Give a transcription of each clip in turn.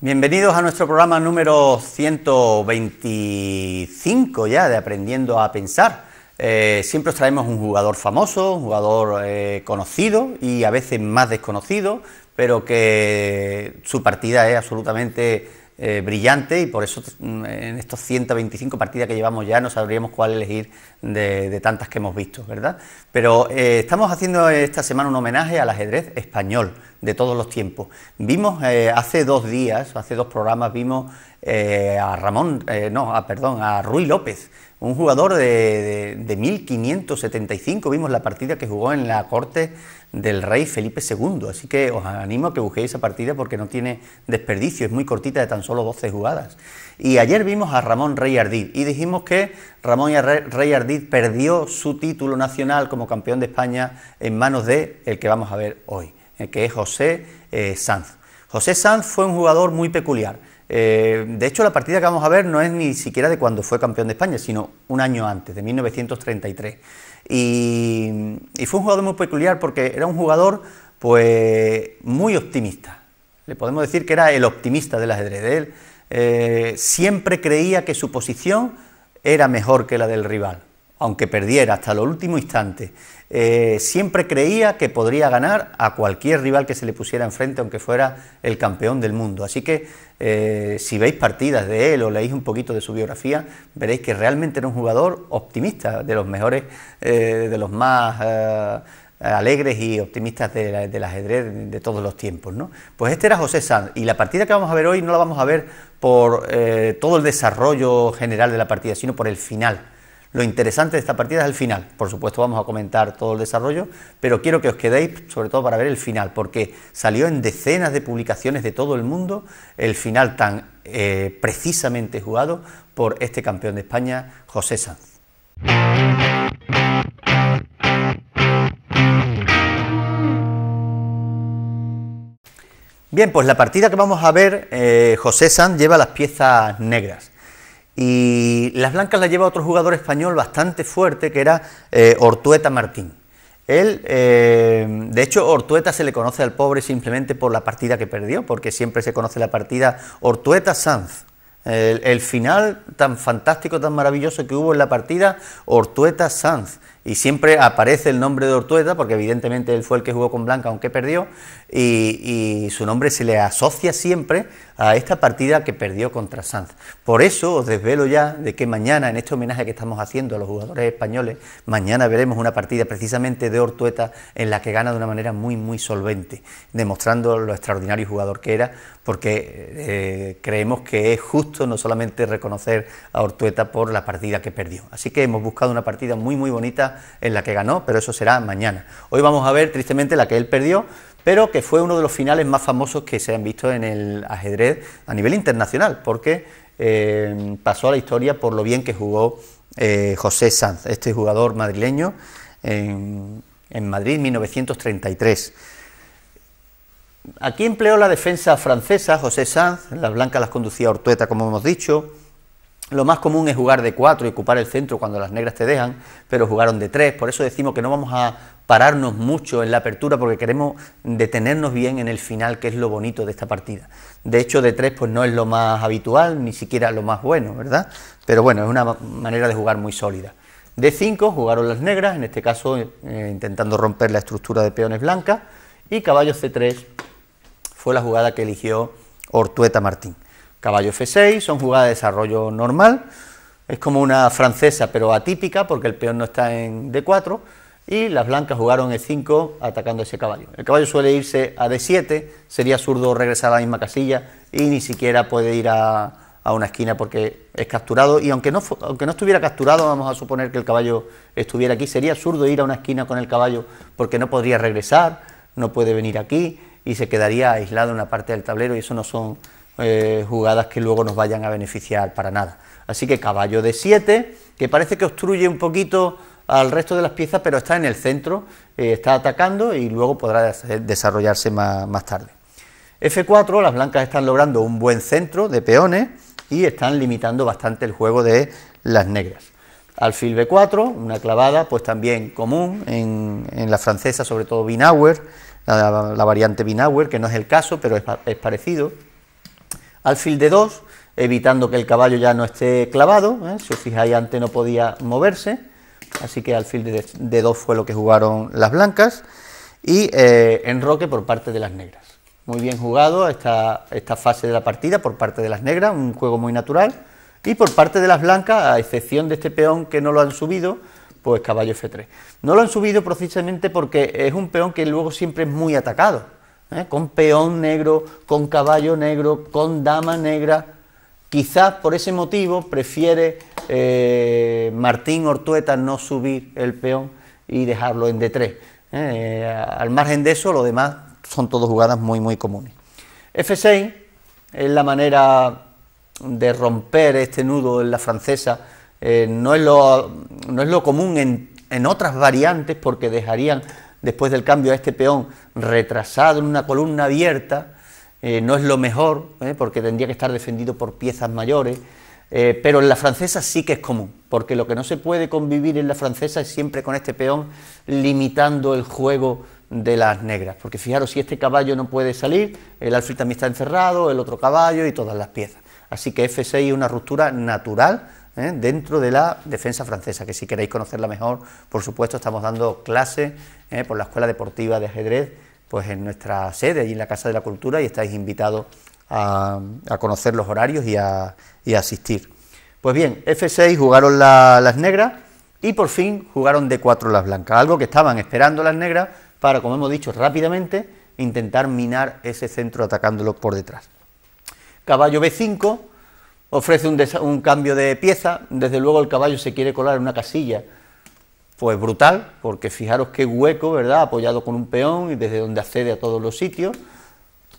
Bienvenidos a nuestro programa número 125 ya de Aprendiendo a Pensar. Eh, siempre os traemos un jugador famoso, un jugador eh, conocido y a veces más desconocido, pero que su partida es absolutamente eh, brillante y por eso mm, en estos 125 partidas que llevamos ya no sabríamos cuál elegir de, tantas que hemos visto, ¿verdad? Pero eh, estamos haciendo esta semana un homenaje al ajedrez español de todos los tiempos. Vimos eh, hace dos días, hace dos programas, vimos a Ramón, no, perdón, a Rui López un jugador de, 1575, vimos la partida que jugó en la corte del rey Felipe II. Así que os animo a que busquéis esa partida porque no tiene desperdicio, es muy cortita de tan solo 12 jugadas. Y ayer vimos a Ramón Rey Ardid y dijimos que Ramón Rey Ardid perdió su título nacional como campeón de España en manos de el que vamos a ver hoy, eh, que es José eh, Sanz. José Sanz fue un jugador muy peculiar. Eh, de hecho, la partida que vamos a ver no es ni siquiera de cuando fue campeón de España, sino un año antes, de 1933. Y, fue un jugador muy peculiar porque era un jugador pues, muy optimista. Le podemos decir que era el optimista del ajedrez. él eh, siempre creía que su posición era mejor que la del rival aunque perdiera hasta el último instante. Eh, siempre creía que podría ganar a cualquier rival que se le pusiera enfrente, aunque fuera el campeón del mundo. Así que eh, si veis partidas de él o leéis un poquito de su biografía, veréis que realmente era un jugador optimista, de los mejores, eh, de los más alegres y optimistas de la, del ajedrez de todos los tiempos. ¿no? Pues este era José Sanz y la partida que vamos a ver hoy no la vamos a ver por todo el desarrollo general de la partida, sino por el final lo interesante de esta partida es el final. Por supuesto vamos a comentar todo el desarrollo, pero quiero que os quedéis sobre todo para ver el final, porque salió en decenas de publicaciones de todo el mundo el final tan eh, precisamente jugado por este campeón de España, José Sanz. Bien, pues la partida que vamos a ver, eh, José Sanz lleva las piezas negras. Y las blancas las lleva otro jugador español bastante fuerte, que era eh, Ortueta Martín. Él, eh, de hecho, Ortueta se le conoce al pobre simplemente por la partida que perdió, porque siempre se conoce la partida Ortueta-Sanz. El, final tan fantástico, tan maravilloso que hubo en la partida Ortueta-Sanz. Y siempre aparece el nombre de Ortueta, porque evidentemente él fue el que jugó con Blanca, aunque perdió, y su nombre se le asocia siempre a esta partida que perdió contra Sanz. Por eso os desvelo ya de que mañana, en este homenaje que estamos haciendo a los jugadores españoles, mañana veremos una partida precisamente de Ortueta en la que gana de una manera muy, muy solvente, demostrando lo extraordinario jugador que era, porque eh, creemos que es justo no solamente reconocer a Ortueta por la partida que perdió. Así que hemos buscado una partida muy, muy bonita en la que ganó, pero eso será mañana. Hoy vamos a ver tristemente la que él perdió, pero que fue uno de los finales más famosos que se han visto en el ajedrez a nivel internacional, porque eh, pasó a la historia por lo bien que jugó eh, José Sanz, este jugador madrileño, en, en Madrid 1933. Aquí empleó la defensa francesa José Sanz, las blancas las conducía Ortueta, como hemos dicho, lo más común es jugar de 4 y ocupar el centro cuando las negras te dejan, pero jugaron de 3, por eso decimos que no vamos a pararnos mucho en la apertura porque queremos detenernos bien en el final, que es lo bonito de esta partida. De hecho, de 3 pues no es lo más habitual, ni siquiera lo más bueno, ¿verdad? Pero bueno, es una manera de jugar muy sólida. De 5 jugaron las negras, en este caso eh, intentando romper la estructura de peones blancas, y caballo C3 fue la jugada que eligió Ortueta Martín. Caballo F6, son jugadas de desarrollo normal, es como una francesa pero atípica porque el peón no está en D4 y las blancas jugaron E5 atacando ese caballo. El caballo suele irse a D7, sería absurdo regresar a la misma casilla y ni siquiera puede ir a, a una esquina porque es capturado y aunque no, aunque no estuviera capturado, vamos a suponer que el caballo estuviera aquí, sería absurdo ir a una esquina con el caballo porque no podría regresar, no puede venir aquí y se quedaría aislado en una parte del tablero y eso no son eh, jugadas que luego nos vayan a beneficiar para nada. Así que caballo de 7, que parece que obstruye un poquito al resto de las piezas, pero está en el centro, eh, está atacando y luego podrá desarrollarse más, tarde. F4, las blancas están logrando un buen centro de peones y están limitando bastante el juego de las negras. Alfil B4, una clavada pues también común en, la francesa, sobre todo Binauer, la, variante Binauer, que no es el caso, pero es parecido alfil de 2, evitando que el caballo ya no esté clavado, ¿eh? si os fijáis antes no podía moverse, así que alfil de, 2 fue lo que jugaron las blancas, y eh, enroque por parte de las negras. Muy bien jugado esta, esta fase de la partida por parte de las negras, un juego muy natural, y por parte de las blancas, a excepción de este peón que no lo han subido, pues caballo F3. No lo han subido precisamente porque es un peón que luego siempre es muy atacado. ¿eh? con peón negro, con caballo negro, con dama negra. Quizás por ese motivo prefiere eh, Martín Ortueta no subir el peón y dejarlo en D3. ¿eh? al margen de eso, lo demás son todas jugadas muy, muy comunes. F6 es la manera de romper este nudo en la francesa. no, es lo, no, es lo, común en, en otras variantes porque dejarían después del cambio a este peón retrasado en una columna abierta, eh, no es lo mejor, eh, porque tendría que estar defendido por piezas mayores, eh, pero en la francesa sí que es común, porque lo que no se puede convivir en la francesa es siempre con este peón limitando el juego de las negras, porque fijaros, si este caballo no puede salir, el alfil también está encerrado, el otro caballo y todas las piezas. Así que F6 es una ruptura natural ¿eh? dentro de la defensa francesa, que si queréis conocerla mejor, por supuesto estamos dando clases ¿eh? por la Escuela Deportiva de Ajedrez, pues en nuestra sede, y en la Casa de la Cultura, y estáis invitados a, conocer los horarios y a, asistir. Pues bien, F6 jugaron las negras y por fin jugaron D4 las blancas, algo que estaban esperando las negras para, como hemos dicho, rápidamente intentar minar ese centro atacándolo por detrás. Caballo B5, ofrece un, un, cambio de pieza, desde luego el caballo se quiere colar en una casilla, pues brutal, porque fijaros qué hueco, ¿verdad? Apoyado con un peón y desde donde accede a todos los sitios,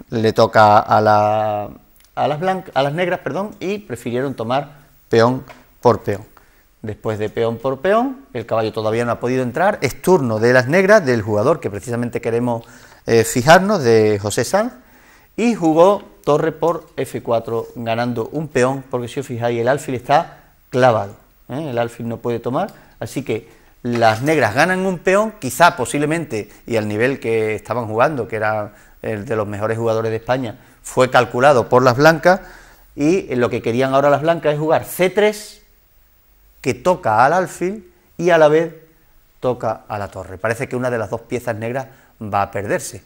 le toca a, a, las, a las negras perdón, y prefirieron tomar peón por peón. Después de peón por peón, el caballo todavía no ha podido entrar, es turno de las negras, del jugador que precisamente queremos eh, fijarnos, de José Sanz, y jugó torre por F4, ganando un peón, porque si os fijáis, el alfil está clavado. ¿eh? El alfil no puede tomar, así que las negras ganan un peón, quizá posiblemente, y al nivel que estaban jugando, que era el de los mejores jugadores de España, fue calculado por las blancas, y lo que querían ahora las blancas es jugar C3, que toca al alfil, y a la vez toca a la torre. Parece que una de las dos piezas negras va a perderse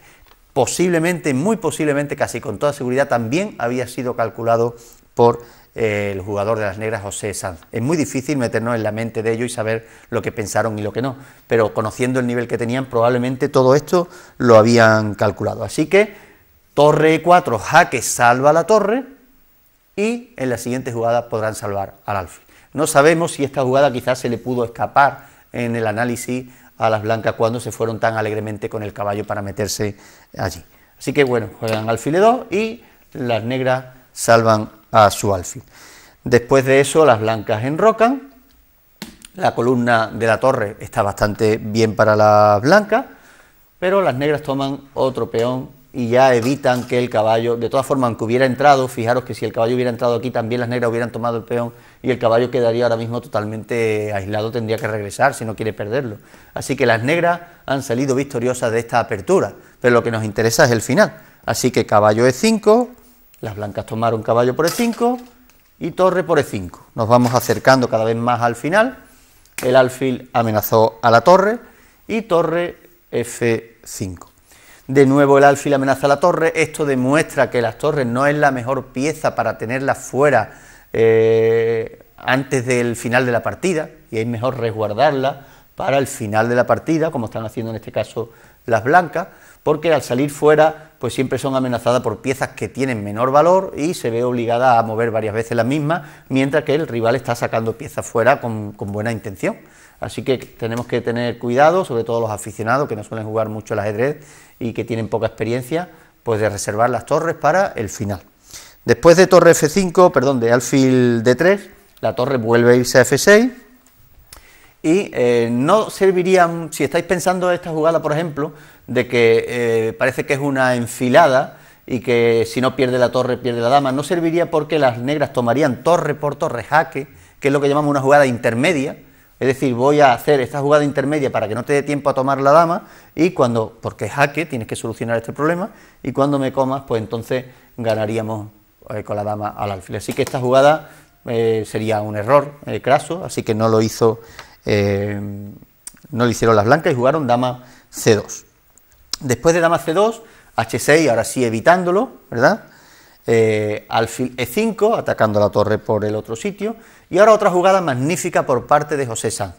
posiblemente, muy posiblemente, casi con toda seguridad, también había sido calculado por eh, el jugador de las negras José Sanz. Es muy difícil meternos en la mente de ellos y saber lo que pensaron y lo que no, pero conociendo el nivel que tenían, probablemente todo esto lo habían calculado. Así que torre 4, jaque salva la torre y en la siguiente jugada podrán salvar al alfil. No sabemos si esta jugada quizás se le pudo escapar en el análisis a las blancas cuando se fueron tan alegremente con el caballo para meterse allí. Así que bueno, juegan alfil 2 y las negras salvan a su alfil. Después de eso, las blancas enrocan. La columna de la torre está bastante bien para las blancas, pero las negras toman otro peón y ya evitan que el caballo, de todas formas, aunque hubiera entrado, fijaros que si el caballo hubiera entrado aquí, también las negras hubieran tomado el peón y el caballo quedaría ahora mismo totalmente aislado, tendría que regresar si no quiere perderlo. Así que las negras han salido victoriosas de esta apertura, pero lo que nos interesa es el final. Así que caballo E5, las blancas tomaron caballo por E5 y torre por E5. Nos vamos acercando cada vez más al final. El alfil amenazó a la torre y torre F5. De nuevo el alfil amenaza la torre. Esto demuestra que las torres no es la mejor pieza para tenerlas fuera eh, antes del final de la partida y es mejor resguardarla para el final de la partida, como están haciendo en este caso las blancas, porque al salir fuera pues siempre son amenazadas por piezas que tienen menor valor y se ve obligada a mover varias veces las mismas, mientras que el rival está sacando piezas fuera con buena intención. Así que tenemos que tener cuidado, sobre todo los aficionados que no suelen jugar mucho el ajedrez y que tienen poca experiencia, pues de reservar las torres para el final. Después de torre F5, perdón, de alfil D3, la torre vuelve a irse a F6. Y eh, no serviría, si estáis pensando esta jugada, por ejemplo, de que eh, parece que es una enfilada y que si no pierde la torre, pierde la dama, no serviría porque las negras tomarían torre por torre jaque, que es lo que llamamos una jugada intermedia, es decir, voy a hacer esta jugada intermedia para que no te dé tiempo a tomar la dama y cuando, porque jaque, tienes que solucionar este problema y cuando me comas, pues entonces ganaríamos eh, con la dama al alfil. Así que esta jugada eh, sería un error eh, craso, así que no lo hizo, no lo hicieron las blancas y jugaron dama C2. Después de dama C2, H6, ahora sí evitándolo, ¿verdad? alfil E5, atacando la torre por el otro sitio, y ahora otra jugada magnífica por parte de José Sanz.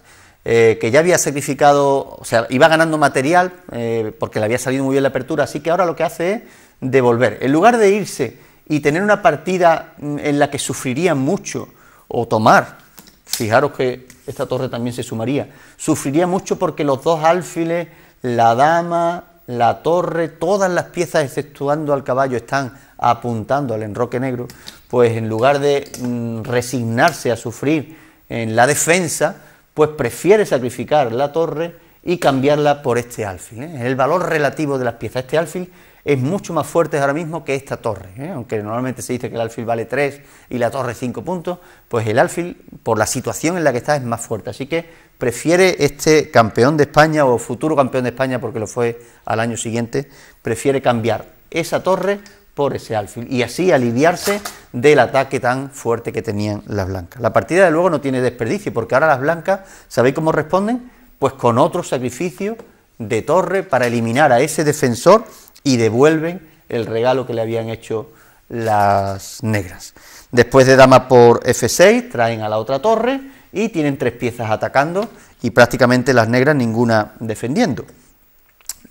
Eh, que ya había sacrificado, o sea, iba ganando material eh, porque le había salido muy bien la apertura, así que ahora lo que hace es devolver. En lugar de irse y tener una partida mm, en la que sufriría mucho o tomar, fijaros que esta torre también se sumaría, sufriría mucho porque los dos alfiles, la dama, la torre, todas las piezas exceptuando al caballo están apuntando al enroque negro, pues en lugar de mm, resignarse a sufrir en la defensa, pues prefiere sacrificar la torre y cambiarla por este alfil. ¿eh? El valor relativo de las piezas. Este alfil es mucho más fuerte ahora mismo que esta torre. ¿eh? Aunque normalmente se dice que el alfil vale 3 y la torre 5 puntos, pues el alfil, por la situación en la que está, es más fuerte. Así que prefiere este campeón de España o futuro campeón de España, porque lo fue al año siguiente, prefiere cambiar esa torre por ese alfil y así aliviarse del ataque tan fuerte que tenían las blancas. La partida de luego no tiene desperdicio porque ahora las blancas, ¿sabéis cómo responden? Pues con otro sacrificio de torre para eliminar a ese defensor y devuelven el regalo que le habían hecho las negras. Después de dama por F6 traen a la otra torre y tienen tres piezas atacando y prácticamente las negras ninguna defendiendo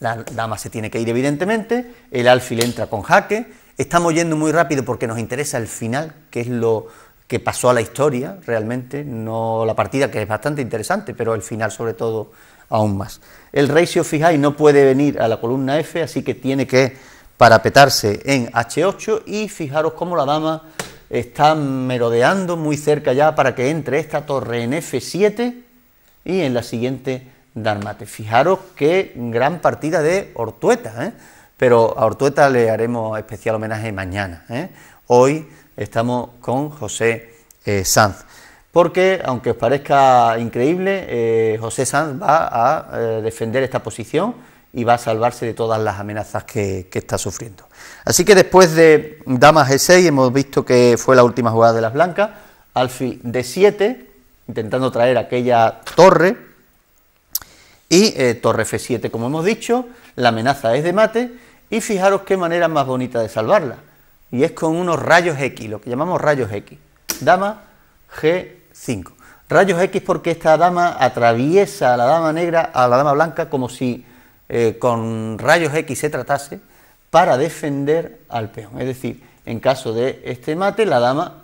la dama se tiene que ir evidentemente, el alfil entra con jaque, estamos yendo muy rápido porque nos interesa el final, que es lo que pasó a la historia realmente, no la partida que es bastante interesante, pero el final sobre todo aún más. El rey, si os fijáis, no puede venir a la columna F, así que tiene que parapetarse en H8 y fijaros cómo la dama está merodeando muy cerca ya para que entre esta torre en F7 y en la siguiente Fijaros qué gran partida de Ortueta, ¿eh? pero a Ortueta le haremos especial homenaje mañana. ¿eh? Hoy estamos con José eh, Sanz, porque aunque os parezca increíble, José Sanz va a defender esta posición y va a salvarse de todas las amenazas que, está sufriendo. Así que después de Damas G6 hemos visto que fue la última jugada de las blancas, Alfi D7, intentando traer aquella torre, y eh, torre F7, como hemos dicho, la amenaza es de mate y fijaros qué manera más bonita de salvarla. Y es con unos rayos X, lo que llamamos rayos X. Dama G5. Rayos X porque esta dama atraviesa a la dama negra, a la dama blanca, como si eh, con rayos X se tratase para defender al peón. Es decir, en caso de este mate, la dama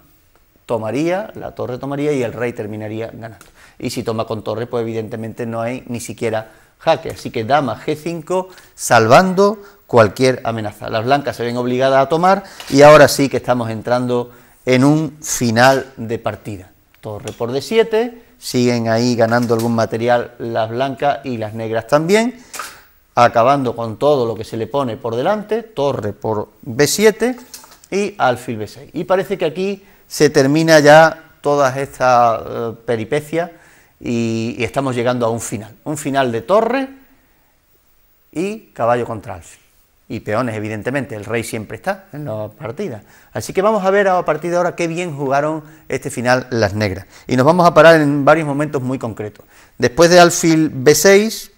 tomaría, la torre tomaría y el rey terminaría ganando y si toma con torre, pues evidentemente no hay ni siquiera jaque. Así que dama G5 salvando cualquier amenaza. Las blancas se ven obligadas a tomar y ahora sí que estamos entrando en un final de partida. Torre por D7, siguen ahí ganando algún material las blancas y las negras también, acabando con todo lo que se le pone por delante, torre por B7 y alfil B6. Y parece que aquí se termina ya toda estas peripecia eh, peripecias y, estamos llegando a un final. Un final de torre y caballo contra alfil. Y peones, evidentemente, el rey siempre está en la partida. Así que vamos a ver a partir de ahora qué bien jugaron este final las negras. Y nos vamos a parar en varios momentos muy concretos. Después de alfil B6,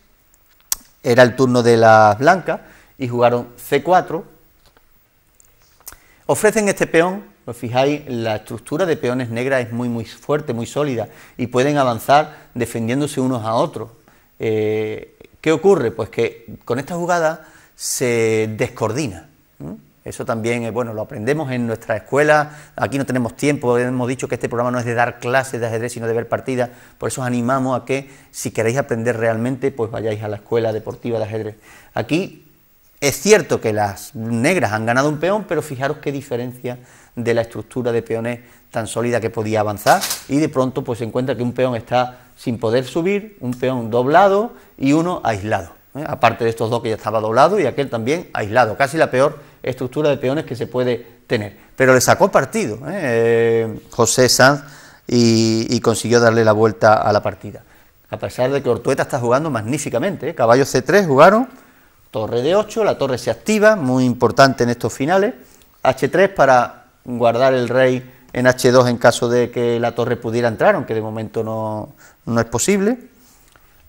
era el turno de las blancas y jugaron C4. Ofrecen este peón pues fijáis, la estructura de peones negras es muy, muy fuerte, muy sólida y pueden avanzar defendiéndose unos a otros. Eh, ¿Qué ocurre? Pues que con esta jugada se descoordina. Eso también, bueno, lo aprendemos en nuestra escuela. Aquí no tenemos tiempo, hemos dicho que este programa no es de dar clases de ajedrez, sino de ver partidas. Por eso os animamos a que, si queréis aprender realmente, pues vayáis a la escuela deportiva de ajedrez. Aquí es cierto que las negras han ganado un peón, pero fijaros qué diferencia de la estructura de peones tan sólida que podía avanzar y de pronto pues se encuentra que un peón está sin poder subir, un peón doblado y uno aislado. ¿eh? Aparte de estos dos que ya estaba doblado y aquel también aislado, casi la peor estructura de peones que se puede tener. Pero le sacó partido ¿eh? Eh, José Sanz y, consiguió darle la vuelta a la partida. A pesar de que Ortueta está jugando magníficamente, Caballos caballo C3 jugaron Torre de 8, la torre se activa, muy importante en estos finales. H3 para guardar el rey en H2 en caso de que la torre pudiera entrar, aunque de momento no, es posible.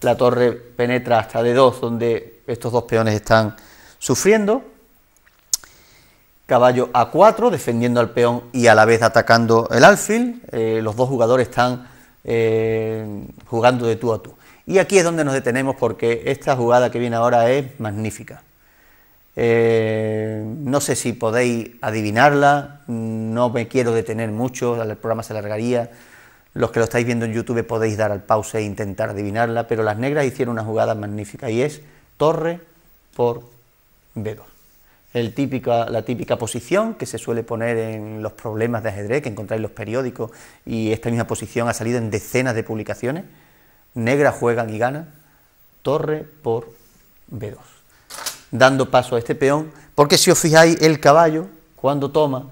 La torre penetra hasta D2, donde estos dos peones están sufriendo. Caballo A4, defendiendo al peón y a la vez atacando el alfil. Eh, los dos jugadores están eh, jugando de tú a tú. Y aquí es donde nos detenemos porque esta jugada que viene ahora es magnífica. Eh, no sé si podéis adivinarla, no me quiero detener mucho, el programa se alargaría. Los que lo estáis viendo en YouTube podéis dar al pause e intentar adivinarla, pero las negras hicieron una jugada magnífica y es torre por B2. El la típica posición que se suele poner en los problemas de ajedrez, que encontráis en los periódicos, y esta misma posición ha salido en decenas de publicaciones negra juega y gana, torre por B2. Dando paso a este peón, porque si os fijáis, el caballo, cuando toma,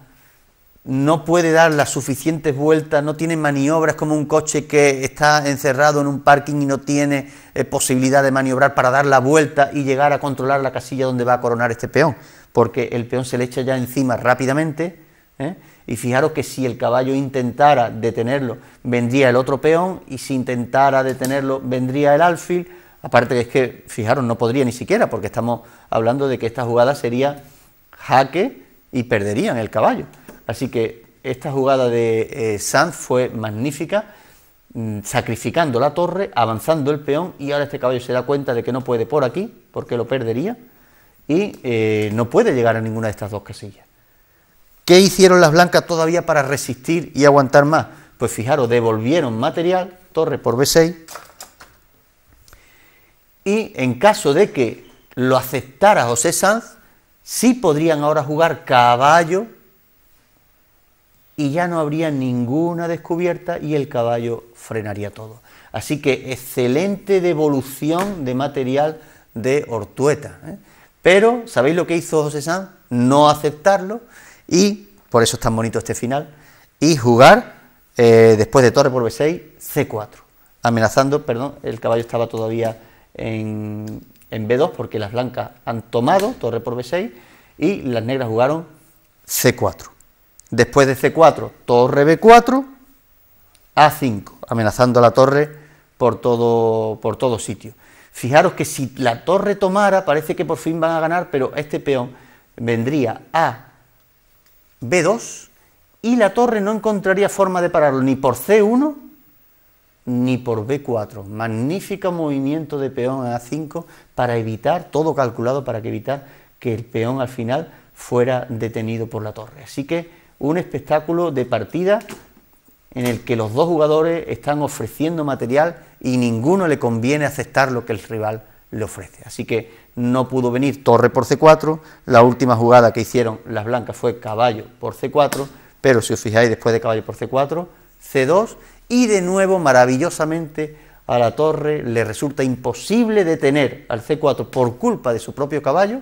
no puede dar las suficientes vueltas, no tiene maniobras como un coche que está encerrado en un parking y no tiene eh, posibilidad de maniobrar para dar la vuelta y llegar a controlar la casilla donde va a coronar este peón, porque el peón se le echa ya encima rápidamente ¿eh? Y fijaros que si el caballo intentara detenerlo, vendría el otro peón, y si intentara detenerlo, vendría el alfil. Aparte es que, fijaros, no podría ni siquiera, porque estamos hablando de que esta jugada sería jaque y perderían el caballo. Así que esta jugada de eh, Sanz fue magnífica, mm, sacrificando la torre, avanzando el peón, y ahora este caballo se da cuenta de que no puede por aquí, porque lo perdería, y eh, no puede llegar a ninguna de estas dos casillas. ¿Qué hicieron las blancas todavía para resistir y aguantar más? Pues fijaros, devolvieron material, torre por B6, y en caso de que lo aceptara José Sanz, sí podrían ahora jugar caballo y ya no habría ninguna descubierta y el caballo frenaría todo. Así que excelente devolución de material de Ortueta. ¿eh? Pero, ¿sabéis lo que hizo José Sanz? No aceptarlo y, por eso es tan bonito este final, y jugar eh, después de torre por b6, c4, amenazando, perdón, el caballo estaba todavía en, b2 porque las blancas han tomado torre por b6 y las negras jugaron c4. Después de c4, torre b4, a5, amenazando a la torre por todo, por todo sitio. Fijaros que si la torre tomara, parece que por fin van a ganar, pero este peón vendría a B2 y la torre no encontraría forma de pararlo ni por C1 ni por B4. Magnífico movimiento de peón a A5 para evitar, todo calculado para evitar que el peón al final fuera detenido por la torre. Así que un espectáculo de partida en el que los dos jugadores están ofreciendo material y ninguno le conviene aceptar lo que el rival le ofrece. Así que no pudo venir torre por c4, la última jugada que hicieron las blancas fue caballo por c4, pero si os fijáis después de caballo por c4, c2, y de nuevo maravillosamente a la torre le resulta imposible detener al c4 por culpa de su propio caballo,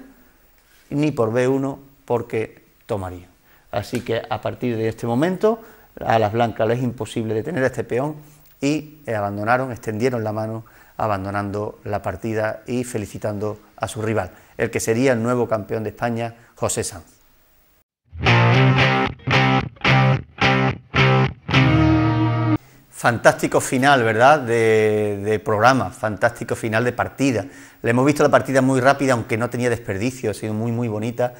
ni por b1 porque tomaría. Así que a partir de este momento a las blancas les es imposible detener a este peón y abandonaron, extendieron la mano abandonando la partida y felicitando a su rival, el que sería el nuevo campeón de España, José Sanz. Fantástico final, ¿verdad? De, programa, fantástico final de partida. Le hemos visto la partida muy rápida, aunque no tenía desperdicio, ha sido muy, muy bonita.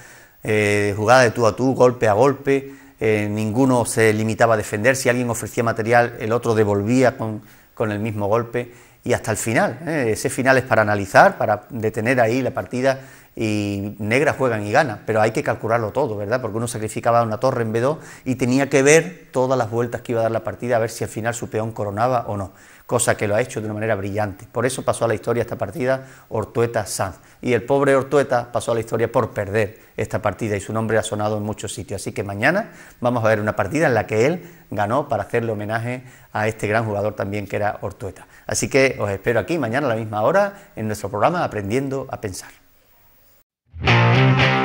Eh, jugada de tú a tú, golpe a golpe, eh, ninguno se limitaba a defender. Si alguien ofrecía material, el otro devolvía con, con el mismo golpe y hasta el final. ¿eh? Ese final es para analizar, para detener ahí la partida y negras juegan y ganan, pero hay que calcularlo todo, ¿verdad? Porque uno sacrificaba una torre en B2 y tenía que ver todas las vueltas que iba a dar la partida a ver si al final su peón coronaba o no, cosa que lo ha hecho de una manera brillante. Por eso pasó a la historia esta partida Ortueta-Sanz. Y el pobre Ortueta pasó a la historia por perder esta partida y su nombre ha sonado en muchos sitios. Así que mañana vamos a ver una partida en la que él ganó para hacerle homenaje a este gran jugador también que era Ortueta. Así que os espero aquí mañana a la misma hora en nuestro programa Aprendiendo a Pensar. Música